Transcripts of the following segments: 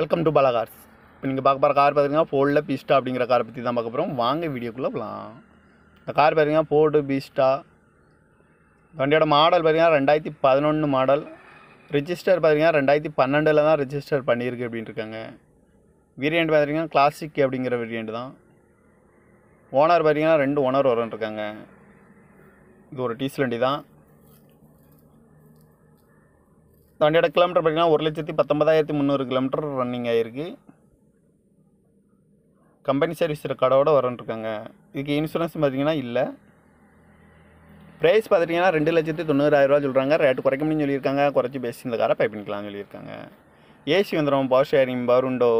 welcome to Bala cars இப்போ நீங்கள் பார்க்க போகிற கார் பார்த்தீங்கன்னா ஃபோர்டில் பீஸ்டா அப்படிங்கிற காரை பற்றி தான் பார்க்க போகிறோம் வாங்க வீடியோக்குள்ளே போகலாம் இந்த கார் பார்த்தீங்கன்னா ஃபோர்டு பீஸ்டா வண்டியோட மாடல் பார்த்தீங்கன்னா ரெண்டாயிரத்தி பதினொன்று மாடல் ரிஜிஸ்டர் பார்த்தீங்கன்னா ரெண்டாயிரத்தி பன்னெண்டில் தான் ரிஜிஸ்டர் பண்ணியிருக்கு அப்படின்னு இருக்காங்க வேரியண்ட் பார்த்தீங்கன்னா கிளாசிக் அப்படிங்கிற வேரியண்ட் தான் ஓனர் பார்த்தீங்கன்னா ரெண்டு ஓனர் வரன்ட்ருக்காங்க இது ஒரு டீசல் வண்டி தான் இந்த வண்டியோட கிலோமீட்டர் பார்த்திங்கன்னா ஒரு லட்சத்தி பத்தொம்பதாயிரத்தி முந்நூறு கிலோமீட்டர் ரன்னிங் ஆகிருக்கு கம்பெனி சர்வீஸ் ரெக்கார்டோடு வரன்ட்ருக்காங்க இதுக்கு இன்சூரன்ஸ் பார்த்திங்கன்னா இல்லை ப்ரைஸ் பார்த்துட்டிங்கன்னா ரெண்டு லட்சத்து தொண்ணூறாயிரரூவா சொல்கிறாங்க ரேட்டு குறைக்க முடியும் சொல்லியிருக்காங்க குறைச்சி பேசி இந்த காரை பை பண்ணிக்கலாம்னு சொல்லியிருக்காங்க ஏசி வந்துடும் power steering power window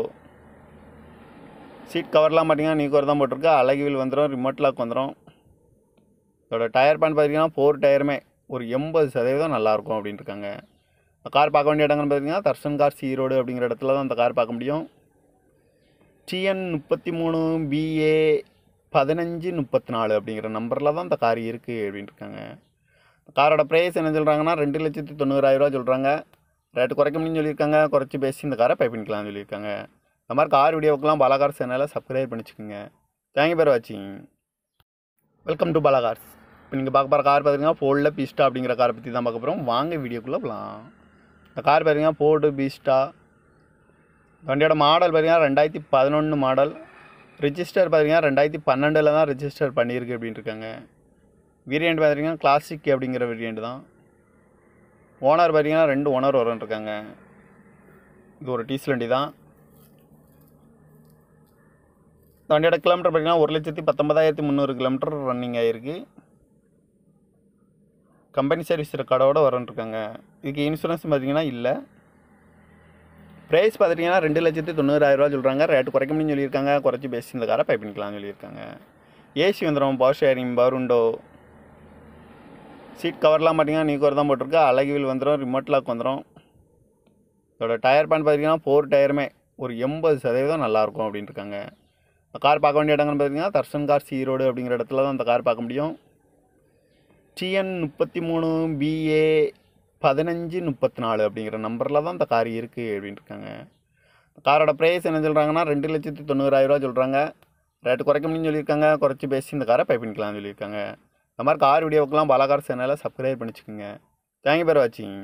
seat கவர்லாம் பார்த்தீங்கன்னா நீக்கோர் தான் போட்டிருக்கு அழகுவில் வந்துடும் ரிமோட் லாக் வந்துடும் இதோட டயர் பேண்ட் பார்த்தீங்கன்னா ஃபோர் டயருமே ஒரு எண்பது சதவீதம் நல்லாயிருக்கும் அப்படின்ட்டுருக்காங்க கார் பார்க்க வேண்டிய இடங்கள்னு பார்த்தீங்கன்னா தர்ஷன் சி ஈரோடு அப்படிங்கிற இடத்துல தான் அந்த கார் பார்க்க முடியும் டிஎன் முப்பத்தி மூணு பிஏ பதினஞ்சு முப்பத்தி நாலு அப்படிங்கிற நம்பரில் தான் இந்த கார் இருக்குது அப்படின்ட்டுருக்காங்க காரோட ப்ரைஸ் என்ன சொல்கிறாங்கன்னா ரெண்டு லட்சத்து தொண்ணூறாயிரரூவா சொல்கிறாங்க ரேட்டு குறைக்க முடியும்னு சொல்லியிருக்காங்க குறைச்சி பேசி இந்த காரை பை பண்ணிக்கலாம்னு சொல்லியிருக்காங்க இந்த மாதிரி கார் வீடியோக்கெலாம் பாலாகார் சேனலை சப்ஸ்கிரைப் பண்ணிச்சுக்கோங்க தேங்க்யூ பேர் வாட்சிங் வெல்கம் டு பாலாகார்ஸ் இப்போ நீங்கள் பார்க்க போகிற கார் பார்த்தீங்கன்னா ஃபோல்டில் பிஸ்டா அப்படிங்கிற காரை பற்றி தான் பார்க்க போகிறோம் வாங்க வீடியோக்குள்ளே போகலாம் இந்த கார் பார்த்தீங்கன்னா போர்டு பீஸ்டா வண்டியோட மாடல் பார்த்தீங்கன்னா ரெண்டாயிரத்தி பதினொன்று மாடல் ரிஜிஸ்டர் பார்த்தீங்கன்னா ரெண்டாயிரத்தி பன்னெண்டில் தான் ரிஜிஸ்டர் பண்ணியிருக்கு அப்படின்னு இருக்காங்க வேரியண்ட் பார்த்தீங்கன்னா கிளாசிக் அப்படிங்கிற வேரியண்ட் தான் ஓனர் பார்த்தீங்கன்னா ரெண்டு ஓனர் வரும் இருக்காங்க இது ஒரு டீசல் வண்டி தான் இந்த வண்டியோட கிலோமீட்டர் பார்த்தீங்கன்னா ஒரு லட்சத்தி பத்தொம்பதாயிரத்தி முந்நூறு கிலோமீட்டர் ரன்னிங் ஆகிருக்கு கம்பெனி சர்வீஸ் ரெக்கார்டோடு வரன்ட்ருக்காங்க இதுக்கு இன்சூரன்ஸ் பார்த்தீங்கன்னா இல்லை ப்ரைஸ் பார்த்துட்டிங்கன்னா ரெண்டு லட்சத்து தொண்ணூறாயிரரூவா சொல்கிறாங்க ரேட்டு குறைக்க முடியும்னு சொல்லியிருக்காங்க குறைச்சி பேசி இந்த காரை பை பண்ணிக்கலாம்னு சொல்லியிருக்காங்க ஏசி வந்துடும் power steering power window seat கவர்லாம் பார்த்தீங்கன்னா நீக்கோர் தான் போட்டிருக்கு அழகிவில் வந்துடும் ரிமோட் லாக் வந்துடும் இதோட டயர் பேண்ட் பார்த்தீங்கன்னா ஃபோர் டயருமே ஒரு எண்பது சதவீதம் நல்லாயிருக்கும் அப்படின்ட்டுருக்காங்க கார் பார்க்க வேண்டிய இடங்கள்னு பார்த்தீங்கன்னா தர்ஷன் கார் சீரோடு அப்படிங்கிற இடத்துல தான் அந்த கார் பார்க்க முடியும் டிஎன் முப்பத்தி மூணு பிஏ பதினஞ்சு முப்பத்தி நாலு அப்படிங்கிற நம்பரில் தான் இந்த கார் இருக்குது அப்படின்ட்டுருக்காங்க காரோட ப்ரைஸ் என்ன சொல்கிறாங்கன்னா ரெண்டு லட்சத்து தொண்ணூறாயிரரூவா சொல்கிறாங்க ரேட்டு குறைக்க முடியும்னு சொல்லியிருக்காங்க குறைச்சி பேசி இந்த காரை பை பண்ணிக்கலாம்னு சொல்லியிருக்காங்க இந்த மாதிரி கார் வீடியோக்கெலாம் பல கார் சேனலை சப்ஸ்கிரைப் பண்ணிச்சுக்கோங்க தேங்க்யூ பேர் வாட்சிங்